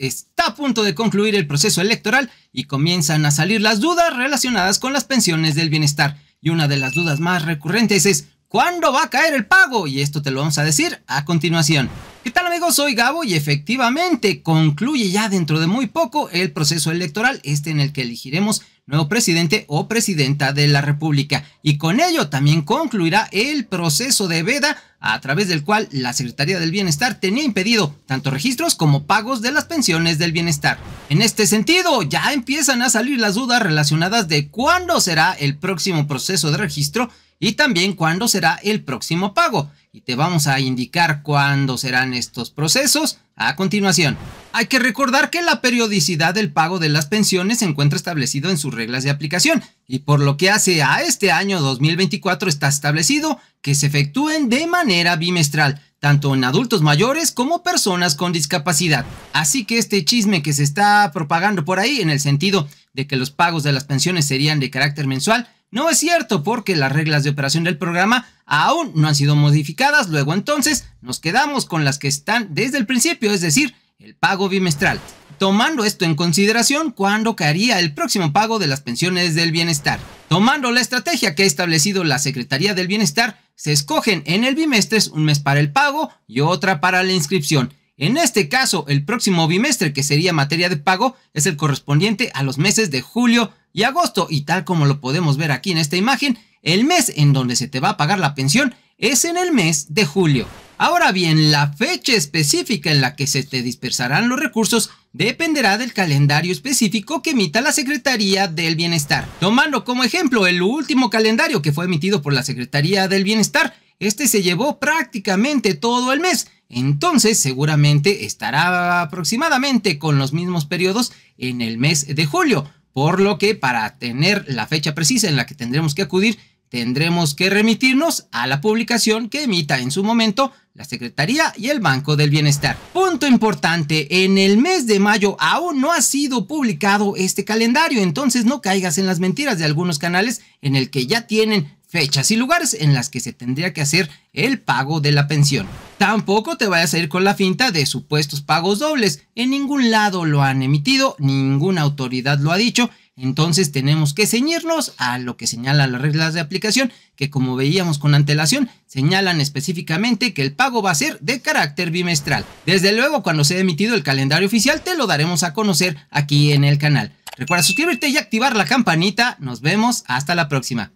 está a punto de concluir el proceso electoral y comienzan a salir las dudas relacionadas con las pensiones del bienestar. Y una de las dudas más recurrentes es ¿cuándo va a caer el pago? Y esto te lo vamos a decir a continuación. ¿Qué tal amigos? Soy Gabo y efectivamente concluye ya dentro de muy poco el proceso electoral, este en el que elegiremos nuevo presidente o presidenta de la República. Y con ello también concluirá el proceso de veda a través del cual la Secretaría del Bienestar tenía impedido tanto registros como pagos de las pensiones del bienestar. En este sentido, ya empiezan a salir las dudas relacionadas de cuándo será el próximo proceso de registro y también cuándo será el próximo pago. Y te vamos a indicar cuándo serán estos procesos a continuación. Hay que recordar que la periodicidad del pago de las pensiones se encuentra establecido en sus reglas de aplicación y por lo que hace a este año 2024 está establecido que se efectúen de manera bimestral tanto en adultos mayores como personas con discapacidad. Así que este chisme que se está propagando por ahí en el sentido de que los pagos de las pensiones serían de carácter mensual no es cierto porque las reglas de operación del programa aún no han sido modificadas, luego entonces nos quedamos con las que están desde el principio, es decir, el pago bimestral, tomando esto en consideración ¿cuándo caería el próximo pago de las pensiones del bienestar. Tomando la estrategia que ha establecido la Secretaría del Bienestar, se escogen en el bimestre un mes para el pago y otra para la inscripción. En este caso, el próximo bimestre que sería materia de pago es el correspondiente a los meses de julio, y agosto, y tal como lo podemos ver aquí en esta imagen, el mes en donde se te va a pagar la pensión es en el mes de julio. Ahora bien, la fecha específica en la que se te dispersarán los recursos dependerá del calendario específico que emita la Secretaría del Bienestar. Tomando como ejemplo el último calendario que fue emitido por la Secretaría del Bienestar, este se llevó prácticamente todo el mes, entonces seguramente estará aproximadamente con los mismos periodos en el mes de julio, por lo que para tener la fecha precisa en la que tendremos que acudir, tendremos que remitirnos a la publicación que emita en su momento la Secretaría y el Banco del Bienestar. Punto importante, en el mes de mayo aún no ha sido publicado este calendario, entonces no caigas en las mentiras de algunos canales en el que ya tienen fechas y lugares en las que se tendría que hacer el pago de la pensión. Tampoco te vayas a ir con la finta de supuestos pagos dobles. En ningún lado lo han emitido, ninguna autoridad lo ha dicho. Entonces tenemos que ceñirnos a lo que señalan las reglas de aplicación, que como veíamos con antelación, señalan específicamente que el pago va a ser de carácter bimestral. Desde luego, cuando se ha emitido el calendario oficial, te lo daremos a conocer aquí en el canal. Recuerda suscribirte y activar la campanita. Nos vemos hasta la próxima.